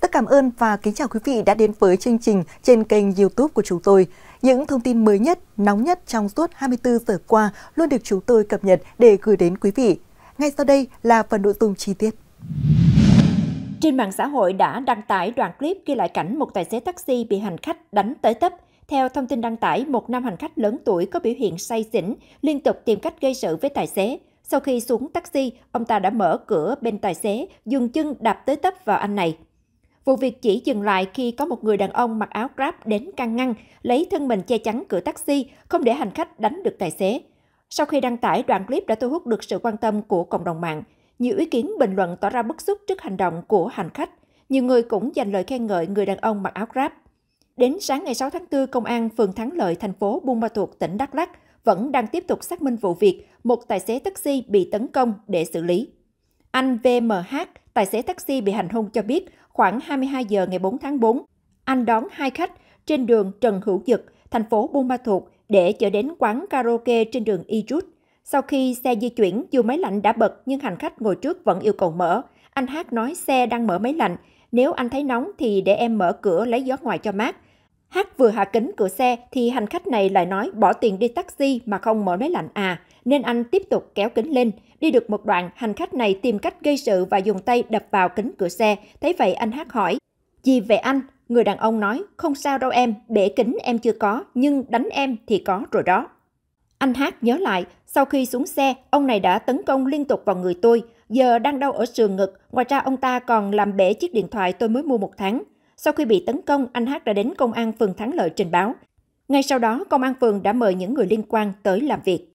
tất cảm ơn và kính chào quý vị đã đến với chương trình trên kênh YouTube của chúng tôi. Những thông tin mới nhất, nóng nhất trong suốt 24 giờ qua luôn được chúng tôi cập nhật để gửi đến quý vị. Ngay sau đây là phần nội dung chi tiết. Trên mạng xã hội đã đăng tải đoạn clip ghi lại cảnh một tài xế taxi bị hành khách đánh tới tấp. Theo thông tin đăng tải, một nam hành khách lớn tuổi có biểu hiện say xỉn, liên tục tìm cách gây sự với tài xế. Sau khi xuống taxi, ông ta đã mở cửa bên tài xế, dùng chân đạp tới tấp vào anh này. Vụ việc chỉ dừng lại khi có một người đàn ông mặc áo Grab đến can ngăn, lấy thân mình che chắn cửa taxi, không để hành khách đánh được tài xế. Sau khi đăng tải, đoạn clip đã thu hút được sự quan tâm của cộng đồng mạng. Nhiều ý kiến bình luận tỏ ra bức xúc trước hành động của hành khách. Nhiều người cũng dành lời khen ngợi người đàn ông mặc áo Grab. Đến sáng ngày 6 tháng 4, Công an phường Thắng Lợi, thành phố Buôn Ma Thuột, tỉnh Đắk Lắk vẫn đang tiếp tục xác minh vụ việc một tài xế taxi bị tấn công để xử lý. Anh VMH, Tài xế taxi bị hành hung cho biết khoảng 22 giờ ngày 4 tháng 4, anh đón hai khách trên đường Trần Hữu Dực, thành phố Buôn Ma Thuột để chở đến quán karaoke trên đường Y Trút. Sau khi xe di chuyển, dù máy lạnh đã bật nhưng hành khách ngồi trước vẫn yêu cầu mở. Anh Hát nói xe đang mở máy lạnh, nếu anh thấy nóng thì để em mở cửa lấy gió ngoài cho mát. Hát vừa hạ kính cửa xe thì hành khách này lại nói bỏ tiền đi taxi mà không mở máy lạnh à, nên anh tiếp tục kéo kính lên. Đi được một đoạn, hành khách này tìm cách gây sự và dùng tay đập vào kính cửa xe. Thấy vậy anh Hát hỏi, gì về anh? Người đàn ông nói, không sao đâu em, bể kính em chưa có, nhưng đánh em thì có rồi đó. Anh Hát nhớ lại, sau khi xuống xe, ông này đã tấn công liên tục vào người tôi, giờ đang đau ở sườn ngực, ngoài ra ông ta còn làm bể chiếc điện thoại tôi mới mua một tháng. Sau khi bị tấn công, anh Hát đã đến công an phường Thắng Lợi trình báo. Ngay sau đó, công an phường đã mời những người liên quan tới làm việc.